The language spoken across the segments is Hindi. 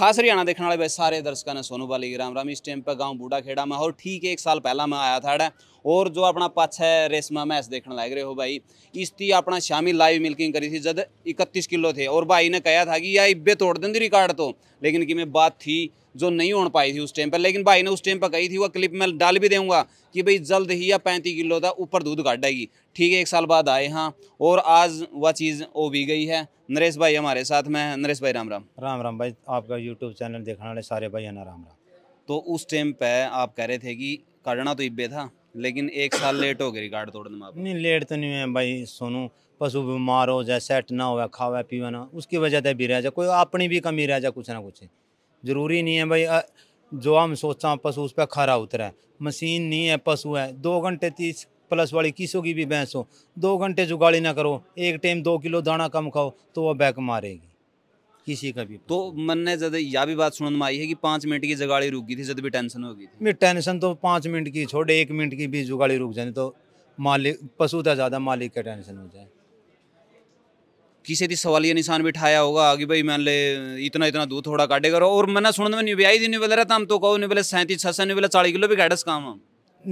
खास हरियाणा देखने वाले भाई सारे दर्शकों ने सोनू बाली राम राम इस टाइम पर गांव बूढ़ा खेड़ा में और ठीक एक साल पहला मैं आया था और जो अपना पाछा है रेसमा मैच देखने लग रहे हो भाई इसकी अपना शामी लाइव मिल्किंग करी थी जब इकतीस किलो थे और भाई ने कहा था कि यार इब्बे तोड़ दें रिकॉर्ड तो लेकिन कि मैं बात थी जो नहीं उड़ पाई थी उस टाइम पर लेकिन भाई ने उस टाइम पर कही थी वो क्लिप में डाल भी दूंगा कि भाई जल्द ही या पैंतीस किलो था ऊपर दूध काट जाएगी ठीक है एक साल बाद आए हाँ और आज वह चीज़ हो भी गई है नरेश भाई हमारे साथ में नरेश भाई राम राम राम राम भाई आपका यूट्यूब चैनल देखने वाले सारे भाई है ना राम राम तो उस टाइम पर आप कह रहे थे कि काटना तो इब्बे था लेकिन एक साल लेट हो गए रिकार्ड तोड़ने में नहीं लेट तो नहीं है भाई सोनू पशु बीमार हो जाए सेट ना हो खावे पीवे ना उसकी वजह से भी रह जाए कोई अपनी भी कमी रह जाए कुछ ना कुछ ज़रूरी नहीं है भाई जो हम सोचते हैं पशु उस पर खरा उतरा मशीन नहीं है पशु है दो घंटे तीस प्लस वाली किसों की भी भैंस हो दो घंटे जुगाड़ी ना करो एक टाइम दो किलो दाना कम खाओ तो वह बैक मारेगी किसी का भी तो मन ने ज्यादा यह भी बात सुनने में आई है कि पाँच मिनट की जुगाड़ी रुक गई थी जब भी टेंशन होगी गई टेंशन तो पाँच मिनट की छोड़े एक मिनट की भी जुगाड़ी रुक जाए तो मालिक पशु था तो ज़्यादा मालिक का टेंशन हो जाए किसी की सवालिया निशान बिठाया होगा कि भाई मान ले इतना इतना दूध थोड़ा काटे करो और मैंने सुनने में निब्याई दिन बोले रहा तो कहो नहीं बोले सैंतीस छह सौ नहीं बोले चालीस किलो भी कैडस काम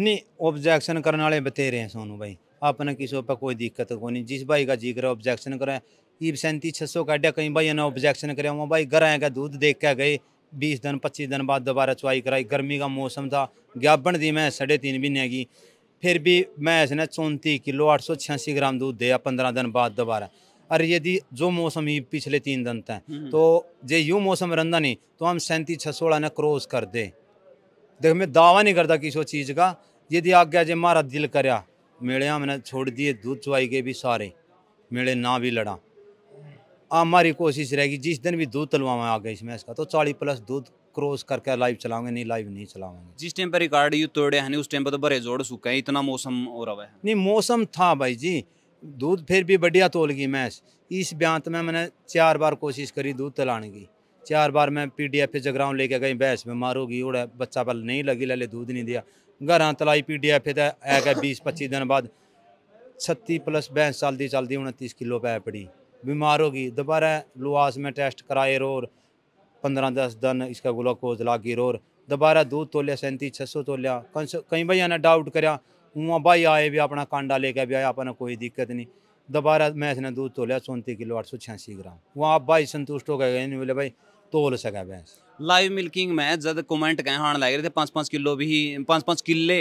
नहीं ऑब्जेक्शन करने वाले बते हैं सोनू भाई आपने किसी पर कोई दिक्कत को नहीं जिस भाई का जी करे ऑब्जेक्शन करें ईब सैंतीस छः सौ काटे कहीं भाई ने ऑब्जेक्शन करे वो भाई घर आएगा दूध देख के गए बीस दिन पच्चीस दिन बाद दोबारा चुवाई कराई गर्मी का मौसम था ज्ञापन दी मैं साढ़े तीन महीने की फिर भी मैं इसने चौंतीस किलो आठ सौ छियासी ग्राम दूध दिया पंद्रह दिन बाद दोबारा और यदि जो मौसम ही पिछले तीन दिन तक हम्म। तो जे यू मौसम रंदा नहीं तो हम सैंतीस छः सोलह ने क्रॉस कर दे देख मैं दावा नहीं करता किसी चीज़ का यदि आज्ञा जे मारा दिल करया मेले हमने छोड़ दिए दूध चुवाई के भी सारे मेले ना भी लड़ा आ हमारी कोशिश रहेगी जिस दिन भी दूध तलवावा आ इसमें इसका तो चालीस प्लस दूध क्रॉस करके लाइव चलाएंगे नहीं लाइव नहीं चलाएंगे जिस टाइम पर रिकॉर्ड यू तोड़े हैं उस टाइम पर तो भरे जोड़ सूखा इतना मौसम हो रहा है नहीं मौसम था भाई जी दूध फिर भी बढ़िया तोल गई मैच इस ब्यांत में मैंने चार बार कोशिश करी दूध तलाने की चार बार मैं पी डी एफ जगराव लेके गई भैंस में मारोगी उड़ा बच्चा पल नहीं लगी लले दूध नहीं दिया घर तलाई पी डी एफ है गए बीस पच्चीस दिन बाद छत्तीस प्लस भैंस चलती चलती उनतीस किलो पै पड़ी बीमार होगी दोबारा लुआस में टेस्ट कराए रोर पंद्रह दस दिन इसका ग्लूकोज लागी रोर दोबारा दूध तोलिया सैंतीस छह सौ तोलिया कई भैया ने डाउट कराया वहाँ भाई आए भी अपना कांडा लेके भी आया अपना कोई दिक्कत नहीं दोबारा मैं इसने दूध तोलिया लिया किलो अठ सौ छियासी ग्राम वहाँ आप भाई संतुष्ट हो गए नहीं बोले भाई तोल सका भैंस लाइव मिल्किंग में जब कमेंट कहें हाण लग थे पाँच पाँच किलो भी पाँच पाँच किले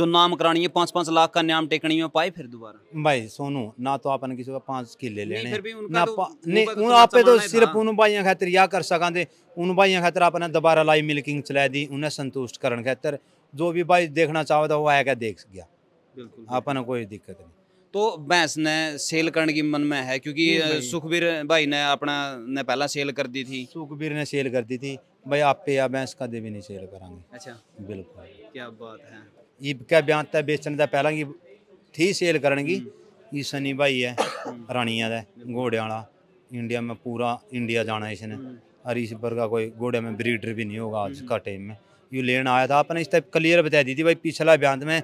जो नाम करानी है पाँच पाँच लाख का नाम टेकनी में पाए फिर दोबारा भाई सोनू ना तो आपने किसी का पाँच किले लेने तो नहीं तो तो आप तो सिर्फ उन भाइयों खातर या कर सका उन भाइयों खातर आपने दोबारा लाइव मिल्किंग चलाई दी उन्हें संतुष्ट करने खातर जो भी भाई देखना चाहता वो आया क्या देख गया आपने कोई दिक्कत नहीं तो भैंस ने सेल करने की मन में है क्योंकि सुखबीर भाई ने अपना ने पहला सेल कर दी थी सुखबीर ने सेल कर दी थी भाई आप पे या भैंस का देवी नहीं सेल करांगे अच्छा बिल्कुल क्या बात है ये क्या बयान था बेचने का पहला की थी सेल करने हम्म। ये सनी भाई है हम्म। रानिया का घोड़े इंडिया में पूरा इंडिया जाना इसने हम्म। और इस पर का कोई घोड़े में ब्रीडर भी नहीं होगा आज का टाइम में यू लेन आया था आपने इस टाइप क्लियर बता दी थी भाई पिछला ब्यांत में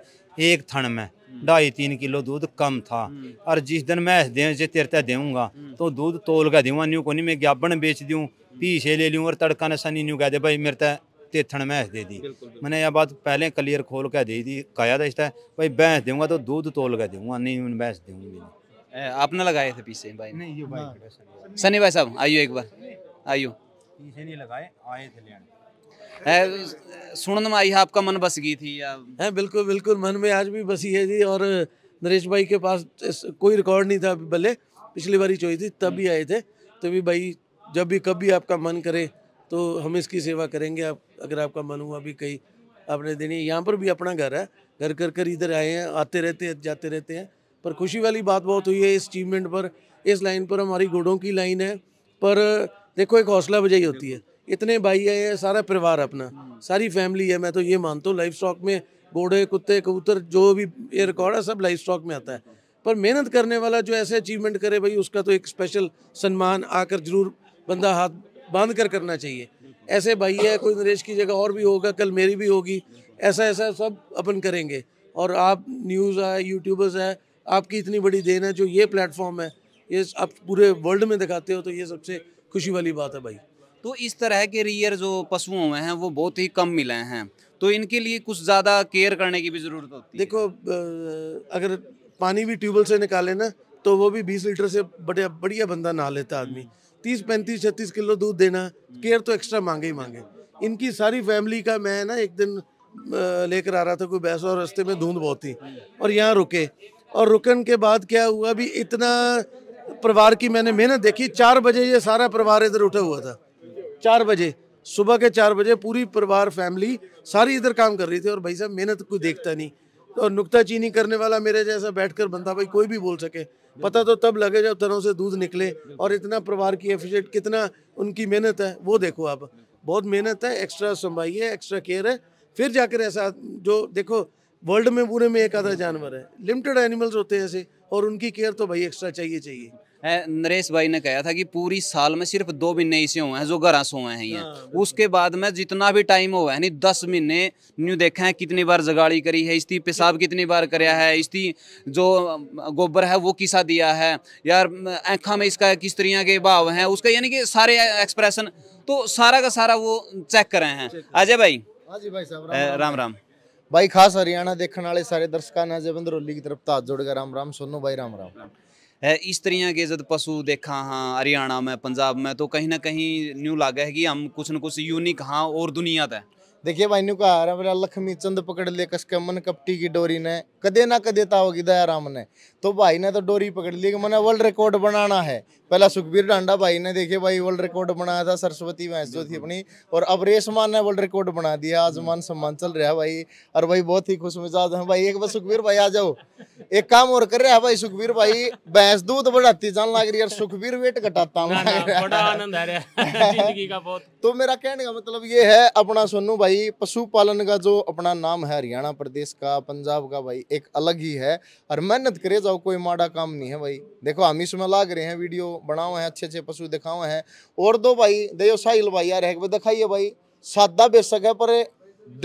एक थन में ढाई तीन किलो दूध कम था हम्म। और जिस दिन मैं दे तेरता देऊंगा हम्म। तो दूध तोल का दूंगा न्यू को नहीं मैं ज्ञापन बेच दूँ पीछे ले लूँ और तड़का नशा नहीं न्यू कह दे भाई मेरे तय तेथन भैंस दे दी मैंने यह बात पहले क्लियर खोल के दे दी कहा था इस टाइम भाई भैंस दूंगा तो दूध तोल के दूंगा नहीं भैंस दूंगी आपने लगाए थे पीछे हाँ। भाई सनी भाई साहब आइयो एक बार आइयो पीछे नहीं लगाए आए थे सुनने में आई है आपका मन बस गई थी या है बिल्कुल बिल्कुल मन में आज भी बसी है जी और नरेश भाई के पास कोई रिकॉर्ड नहीं था भले पिछली बारी चोई थी तब भी आए थे तभी भाई जब भी कभी आपका मन करे तो हम इसकी सेवा करेंगे आप अगर आपका मन हुआ भी कहीं आपने देनी यहाँ पर भी अपना घर है घर कर कर इधर आए हैं आते रहते हैं जाते रहते हैं पर खुशी वाली बात बहुत हुई है इस अचीवमेंट पर इस लाइन पर हमारी घोड़ों की लाइन है पर देखो एक हौसला बजाई होती है इतने भाई है सारा परिवार अपना सारी फैमिली है मैं तो ये मानता हूँ लाइफ स्टॉक में घोड़े कुत्ते कबूतर जो भी ये रिकॉर्ड है सब लाइफ स्टॉक में आता है पर मेहनत करने वाला जो ऐसे अचीवमेंट करे भाई उसका तो एक स्पेशल सम्मान आकर जरूर बंदा हाथ बांध कर करना चाहिए ऐसे भाई है कोई नरेश की जगह और भी होगा कल मेरी भी होगी ऐसा ऐसा सब अपन करेंगे और आप न्यूज़ है यूट्यूबर्स है आपकी इतनी बड़ी देन है जो ये प्लेटफॉर्म है ये आप पूरे वर्ल्ड में दिखाते हो तो ये सबसे खुशी वाली बात है भाई तो इस तरह के रियर जो पशुओं में हैं वो बहुत ही कम मिले हैं तो इनके लिए कुछ ज़्यादा केयर करने की भी ज़रूरत होती है देखो अगर पानी भी ट्यूबवेल से निकाले ना तो वो भी बीस लीटर से बढ़िया बढ़िया बंदा नहा लेता आदमी तीस पैंतीस छत्तीस किलो दूध देना केयर तो एक्स्ट्रा मांगे ही मांगे इनकी सारी फैमिली का मैं ना एक दिन लेकर आ रहा था कोई बैस और रास्ते में धुंध बहुत थी और यहाँ रुके और रुकन के बाद क्या हुआ भी इतना परिवार की मैंने मेहनत देखी चार बजे ये सारा परिवार इधर उठा हुआ था चार बजे सुबह के चार बजे पूरी परिवार फैमिली सारी इधर काम कर रही थी और भाई साहब मेहनत कोई देखता नहीं तो नुकताचीनी करने वाला मेरे जैसा बैठकर बनता भाई कोई भी बोल सके पता तो तब लगे जब तरह से दूध निकले और इतना परिवार की एफिशिएंट कितना उनकी मेहनत है वो देखो आप बहुत मेहनत है एक्स्ट्रा संभाई है एक्स्ट्रा केयर है फिर जाकर ऐसा जो देखो वर्ल्ड में पूरे में एक आधा जानवर है लिमिटेड एनिमल्स होते हैं ऐसे और उनकी केयर तो भाई एक्स्ट्रा चाहिए चाहिए नरेश भाई ने कहा था कि पूरी साल में सिर्फ दो महीने ऐसे हुए हैं जो घर से हुए हैं ये हाँ, उसके बाद में जितना भी टाइम हुआ है नहीं दस महीने न्यू देखा है कितनी बार जगाड़ी करी है इसकी पेशाब कितनी बार कराया है इसकी जो गोबर है वो किसा दिया है यार आँखा में इसका किस तरह के भाव हैं उसका यानी कि सारे एक्सप्रेशन तो सारा का सारा वो चेक कर रहे हैं अजय भाई हाँ राम राम, भाई खास हरियाणा देखने वाले सारे दर्शकों ने अजय बंदरोली की तरफ हाथ जोड़कर राम राम सोनू भाई राम राम, राम। इस तरह के जब पशु देखा हाँ हरियाणा में पंजाब में तो कहीं ना कहीं न्यू लागे है कि हम कुछ न कुछ यूनिक हाँ और दुनिया है देखिए भाई न्यू कहा रहा लक्ष्मी चंद पकड़ ले कस के मन कपटी की डोरी ने कदे ना कदे ताओ तो की दया राम ने तो भाई ने तो डोरी पकड़ ली कि मैंने वर्ल्ड रिकॉर्ड बनाना है पहला सुखबीर डांडा भाई ने देखिए भाई वर्ल्ड रिकॉर्ड बनाया था सरस्वती भैंस जो थी अपनी और अब रेशमान ने वर्ल्ड रिकॉर्ड बना दिया आज हम्म। मान सम्मान चल रहा है भाई और भाई बहुत ही खुश मिजाज है भाई एक बार सुखबीर भाई आ जाओ एक काम और कर रहे हैं भाई सुखबीर भाई भैंस दूध बढ़ाती जान लग रही यार सुखबीर वेट घटाता हूँ तो मेरा कहने का मतलब ये है अपना सोनू भाई पशुपालन का जो अपना नाम है हरियाणा प्रदेश का पंजाब का भाई एक अलग ही है और मेहनत करे जाओ कोई माड़ा काम नहीं है भाई देखो हम इसमें लाग रहे हैं वीडियो बनाओ है अच्छे अच्छे पशु दिखाओ हैं और दो भाई देो साहिल भाई यार है दिखाइए भाई सादा बेसक है पर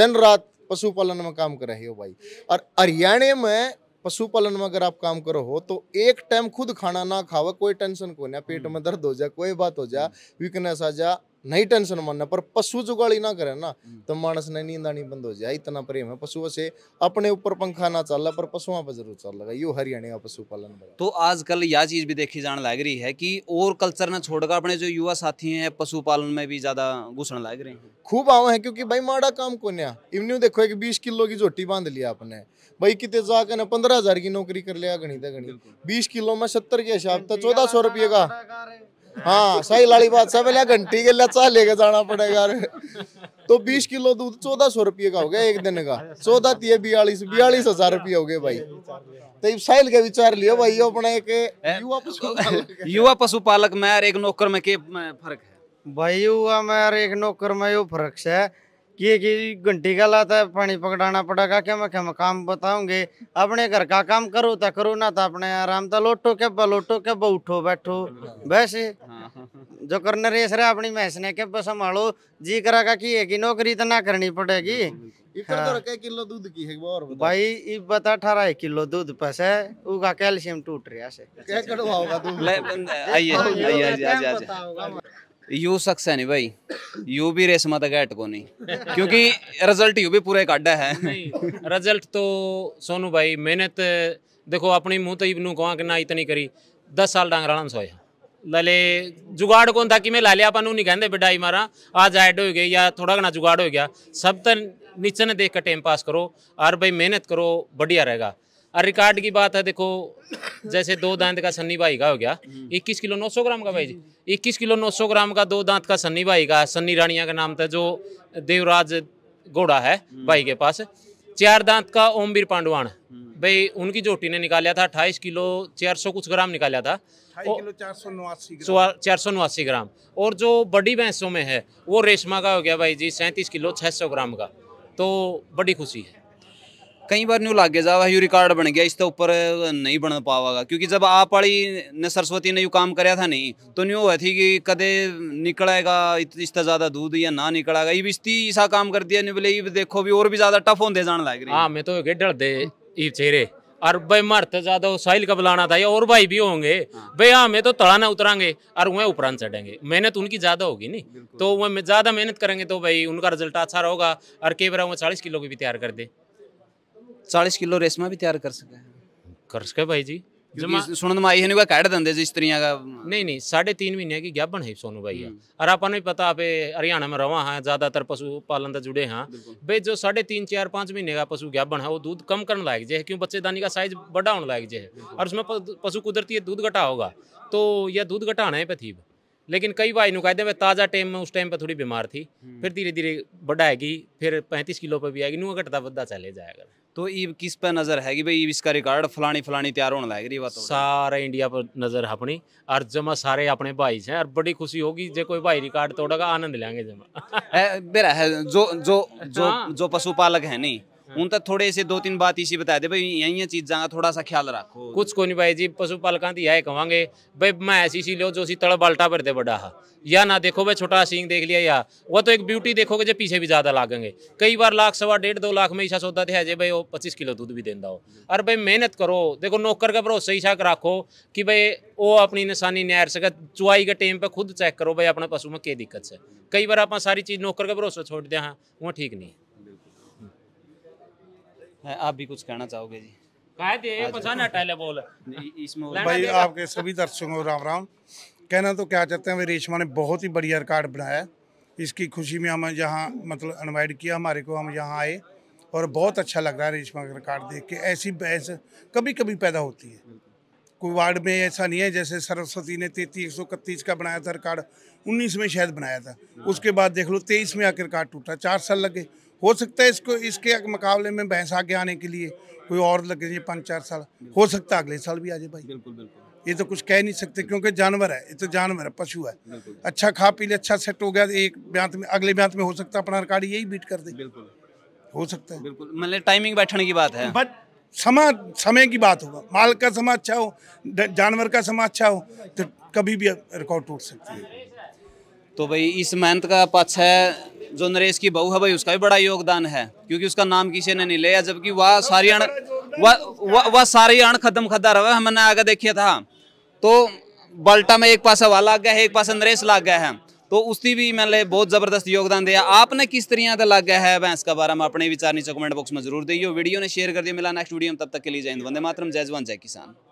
दिन रात पशुपालन में काम कर रहे हो भाई और हरियाणा में पशुपालन में अगर आप काम करो हो तो एक टाइम खुद खाना ना खावा कोई टेंशन को ना पेट में हम्म। दर्द हो जाए कोई बात हो जाए वीकनेस हम्म। आ जा नहीं टेंशन मानना पर पशु जुगाली ना करे ना तो मानस ने नींद आनी बंद हो जाए इतना प्रेम है पशुओं से अपने ऊपर पंखा ना चल रहा पर पशुओं पर जरूर चल रहा यू हरियाणा का पशुपालन तो आजकल यह चीज भी देखी जान लग रही है कि और कल्चर ने छोड़कर अपने जो युवा साथी हैं पशुपालन में भी ज्यादा घुसने लग रहे हैं खूब आओ है क्योंकि भाई माड़ा काम को नया इवन्यू देखो एक बीस किलो की झोटी बांध लिया आपने भाई कितने जाकर ना पंद्रह हजार की नौकरी कर लिया गणित गणित बीस किलो में सत्तर के हिसाब था तो चौदह सौ रुपये का हाँ सही लाली बात पहले घंटी के लिए लेके जाना पड़ेगा तो बीस किलो दूध चौदह सौ रुपये का हो गया एक दिन का चौदह तीय बयालीस बयालीस हजार रुपये हो गए भाई तो साहिल के विचार लियो भाई अपना एक युवा पशुपालक युवा पशुपालक में एक नौकर में के फर्क है भाई युवा में एक नौकर में यो फर्क है कि एक घंटी का लाता है पानी पकड़ाना पड़ेगा क्या मैं क्या काम बताऊंगे अपने घर का काम करो तो करो ना तो अपने आराम तो लोटो के लोटो के उठो बैठो वैसे जो करने रेस रहा अपनी भैंस ने के संभालो जी करेगा कि एक ही नौकरी तो ना करनी पड़ेगी हाँ। किलो दूध की है और बता। भाई बता अठारह किलो दूध पैसे उगा कैल्शियम टूट रहा है यू है नहीं भाई यू भी रेशमा तक घैट को नहीं क्योंकि रिजल्ट यू भी पूरे काटा है रिजल्ट तो सोनू भाई मेहनत देखो अपनी मुंह तो इबनू कहा कि ना इतनी करी दस साल डांग राणा सोया लले जुगाड़ कौन था कि मैं लाले अपन नहीं कहते बिडाई मारा आज ऐड हो गई या थोड़ा घना जुगाड़ हो गया सब तो नीचे ने देख कर टाइम पास करो और भाई मेहनत करो बढ़िया रहेगा और रिकॉर्ड की बात है देखो जैसे दो दांत का सन्नी भाई का हो गया इक्कीस किलो नौ सौ ग्राम का भाई जी इक्कीस किलो नौ सौ ग्राम का दो दांत का सन्नी भाई का सन्नी रानिया का नाम था जो देवराज घोड़ा है भाई के पास चार दांत का ओमवीर पांडवान भाई उनकी जोटी ने निकाला था अट्ठाईस किलो चार सौ कुछ ग्राम निकाला था चार सौ नवासी ग्राम और जो बड़ी भैंसों में है वो रेशमा का हो गया भाई जी सैंतीस किलो छः सौ ग्राम का तो बड़ी खुशी है कई बार न्यू लागे जावा यू रिकॉर्ड बन गया ਇਸ ਤੋਂ ਉੱਪਰ ਨਹੀਂ ਬਣ ਪਾਵਾਗਾ ਕਿਉਂਕਿ ਜਦ ਆਪ ਵਾਲੀ ਨੇ ਸਰਸਵਤੀ ਨੇ ਯੂ ਕੰਮ ਕਰਿਆ ਥਾ ਨਹੀਂ तो न्यू हुआ थी कि कदे निकलेगा इसका ज्यादा दूध या ना निकलेगा ये बिस्ती ईसा काम कर दिया नहीं बोले ये देखो भी और भी ज्यादा टफ होते जान लग रही हाँ मैं तो डर दे चेहरे और भाई मरते तो ज्यादा साहिल का बुलाना था या और भाई भी होंगे हाँ। भाई हाँ मैं तो तड़ाना उतरांगे और वह उपरान चढ़ेंगे मेहनत उनकी ज्यादा होगी नहीं तो वह ज्यादा मेहनत करेंगे तो भाई उनका रिजल्ट अच्छा रहेगा और कई बार वो चालीस किलो की भी तैयार कर दे 40 किलो रेशमा भी तैयार कर सके कर सके भाई जी सुनन माई नहीं साढ़े तीन महीने की ज्ञापन है सोनू भाई हम्म। और आपने पता आप हरियाणा में रवा हैं ज्यादातर पशु पालन से जुड़े हैं भाई जो साढ़े तीन चार पाँच महीने का पशु ज्ञापन है वो दूध कम करने लायक जे है क्यों बच्चेदानी का साइज बड़ा होने लायक जे है और उसमें पशु कुदरती दूध घटा होगा तो यह दूध घटाना है पथीब लेकिन कई भाई नु कहते मैं ताज़ा टाइम में उस टाइम पर थोड़ी बीमार थी हम्म। फिर धीरे धीरे बढ़ाएगी फिर पैंतीस किलो पे भी आएगी नुआ घटता बदला चले जाएगा तो ई किस पर नज़र हैगी कि भाई इसका रिकॉर्ड फलानी फलानी तैयार होने लग रही बात सारा इंडिया पर नज़र है अपनी और जमा सारे अपने भाई हैं और बड़ी खुशी होगी जो कोई भाई रिकॉर्ड तोड़ेगा आनंद लेंगे जमा है, है जो जो जो हाँ। जो पशुपालक है नहीं हूं हाँ। तो थोड़े से दो तीन बात इसी बता दे भाई यही चीजा का थोड़ा सा ख्याल रखो कुछ को नहीं भाई जी पालकों की यही कहेंगे भाई मैं ऐसी सी लो जो सी तड़ बल्टा पर दे बड़ा हा या ना देखो भाई छोटा सींग देख लिया या वो तो एक ब्यूटी देखोगे जो पीछे भी ज्यादा लागेंगे कई बार लाख सवा डेढ़ दो लाख में ईसा सौदा थे अजय भाई वो पच्चीस किलो दूध भी देता हो अरे भाई मेहनत करो देखो नौकर का भरोसा ही शाक रखो कि भाई वो अपनी निशानी नहर सके चुवाई के टाइम पर खुद चेक करो भाई अपने पशु में क्या दिक्कत है कई बार आप सारी चीज़ नौकर का भरोसा छोड़ दिया हाँ वो ठीक नहीं आप भी कुछ कहना चाहोगे जी भाई आपके सभी दर्शकों को राम राम कहना तो क्या चाहते हैं भाई रेशमा ने बहुत ही बढ़िया रिकॉर्ड बनाया इसकी खुशी में हम यहाँ मतलब इन्वाइट किया हमारे को हम यहाँ आए और बहुत अच्छा लग रहा है रेशमा का रिकॉर्ड देख के ऐसी बहस कभी कभी पैदा होती है कोई वार्ड में ऐसा नहीं है जैसे सरस्वती ने तैतीस एक का बनाया था रिकॉर्ड उन्नीस में शायद बनाया था उसके बाद देख लो तेईस में आकर रिकॉर्ड टूटा चार साल लगे हो सकता है इसको इसके मुकाबले में भैंस आगे आने के लिए कोई और लग जाए पाँच चार साल हो सकता है अगले साल भी आ जाए भाई बिल्कुल बिल्कुल ये तो कुछ कह नहीं सकते क्योंकि जानवर है ये तो जानवर है पशु है अच्छा खा पी ले अच्छा सेट हो गया एक ब्यांत में अगले ब्यांत में हो सकता है अपना रिकॉर्ड यही बीट कर दे बिल्कुल हो सकता है बिल्कुल मतलब टाइमिंग बैठने की बात है बट समय समय की बात होगा माल का समय अच्छा हो जानवर का समय अच्छा हो तो कभी भी रिकॉर्ड टूट सकती है तो भाई इस मेहनत का पक्ष है जो नरेश की बहू है भाई उसका भी बड़ा योगदान है क्योंकि उसका नाम किसी ने नहीं लिया जबकि वह सारी अण वह सारी अण खत्म खदा रहा हमने आगे देखिया था तो बल्टा में एक पास वह लाग गया है एक पास नरेश लाग गया है तो उसकी भी मैंने बहुत जबरदस्त योगदान दिया आपने किस तरह का लग गया है भैंस का बारे में अपने विचार नीचे कमेंट बॉक्स में जरूर दियो वीडियो ने शेयर कर दिया मिला नेक्स्ट वीडियो में तब तक के लिए जय हिंद वंदे मातरम जय जवान जय किसान